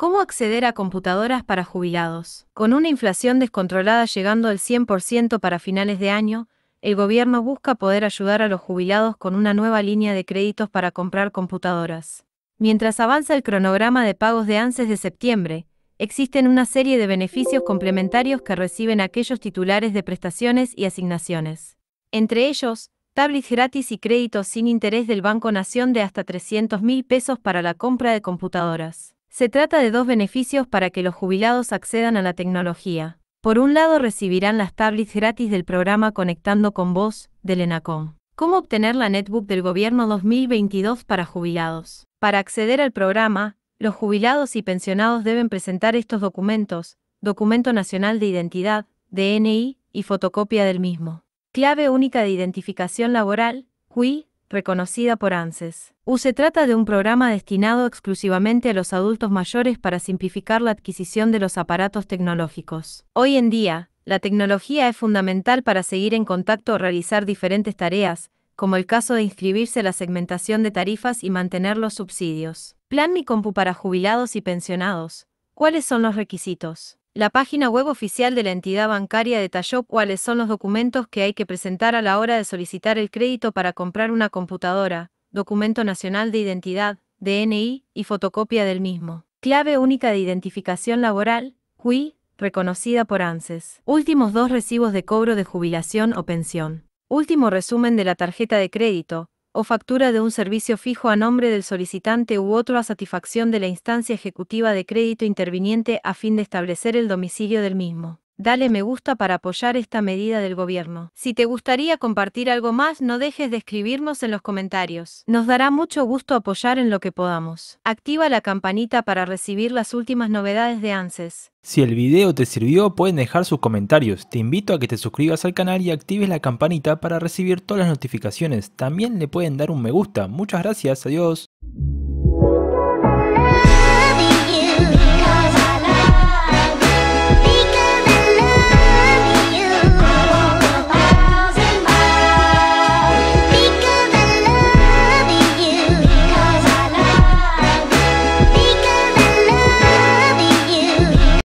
¿Cómo acceder a computadoras para jubilados? Con una inflación descontrolada llegando al 100% para finales de año, el gobierno busca poder ayudar a los jubilados con una nueva línea de créditos para comprar computadoras. Mientras avanza el cronograma de pagos de ANSES de septiembre, existen una serie de beneficios complementarios que reciben aquellos titulares de prestaciones y asignaciones. Entre ellos, tablets gratis y créditos sin interés del Banco Nación de hasta 300 mil pesos para la compra de computadoras. Se trata de dos beneficios para que los jubilados accedan a la tecnología. Por un lado recibirán las tablets gratis del programa Conectando con Vos, del ENACOM. ¿Cómo obtener la Netbook del Gobierno 2022 para jubilados? Para acceder al programa, los jubilados y pensionados deben presentar estos documentos, Documento Nacional de Identidad, DNI, y fotocopia del mismo. Clave única de identificación laboral, CUI, reconocida por ANSES. U se trata de un programa destinado exclusivamente a los adultos mayores para simplificar la adquisición de los aparatos tecnológicos. Hoy en día, la tecnología es fundamental para seguir en contacto o realizar diferentes tareas, como el caso de inscribirse a la segmentación de tarifas y mantener los subsidios. Plan Mi Compu para jubilados y pensionados. ¿Cuáles son los requisitos? La página web oficial de la entidad bancaria detalló cuáles son los documentos que hay que presentar a la hora de solicitar el crédito para comprar una computadora, documento nacional de identidad, DNI, y fotocopia del mismo. Clave única de identificación laboral, CUI, reconocida por ANSES. E Últimos dos recibos de cobro de jubilación o pensión. Último resumen de la tarjeta de crédito, o factura de un servicio fijo a nombre del solicitante u otro a satisfacción de la instancia ejecutiva de crédito interviniente a fin de establecer el domicilio del mismo dale me gusta para apoyar esta medida del gobierno. Si te gustaría compartir algo más, no dejes de escribirnos en los comentarios. Nos dará mucho gusto apoyar en lo que podamos. Activa la campanita para recibir las últimas novedades de ANSES. Si el video te sirvió, pueden dejar sus comentarios. Te invito a que te suscribas al canal y actives la campanita para recibir todas las notificaciones. También le pueden dar un me gusta. Muchas gracias, adiós.